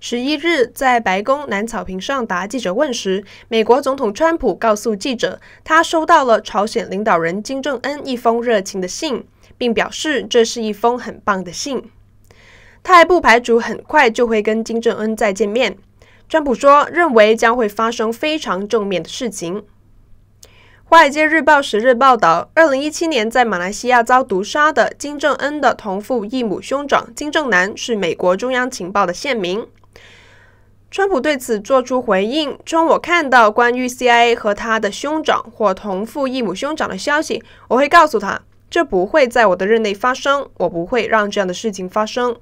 十一日在白宫南草坪上答记者问时，美国总统川普告诉记者，他收到了朝鲜领导人金正恩一封热情的信，并表示这是一封很棒的信。他还不排除很快就会跟金正恩再见面。川普说，认为将会发生非常正面的事情。《华尔街日报》十日报道，二零一七年在马来西亚遭毒杀的金正恩的同父异母兄长金正男是美国中央情报的现名。川普对此作出回应称：“我看到关于 CIA 和他的兄长或同父异母兄长的消息，我会告诉他，这不会在我的任内发生。我不会让这样的事情发生。”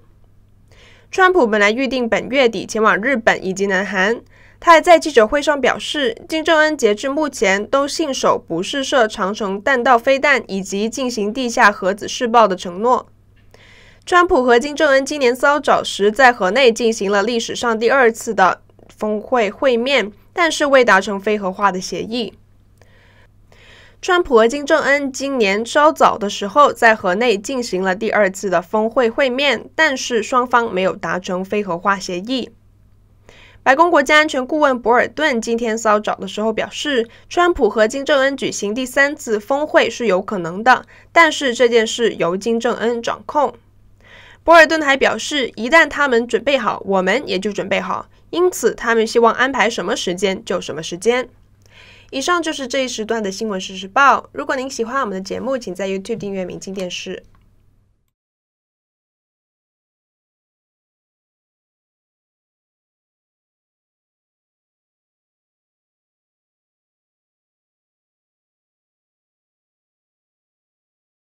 川普本来预定本月底前往日本以及南韩，他还在记者会上表示，金正恩截至目前都信守不试射长城弹道飞弹以及进行地下核子试爆的承诺。川普和金正恩今年稍早时在河内进行了历史上第二次的峰会会面，但是未达成非核化的协议。川普和金正恩今年稍早的时候在河内进行了第二次的峰会会面，但是双方没有达成非核化协议。白宫国家安全顾问博尔顿今天稍早的时候表示，川普和金正恩举行第三次峰会是有可能的，但是这件事由金正恩掌控。博尔顿还表示，一旦他们准备好，我们也就准备好。因此，他们希望安排什么时间就什么时间。以上就是这一时段的新闻实时报。如果您喜欢我们的节目，请在 YouTube 订阅“明镜电视”。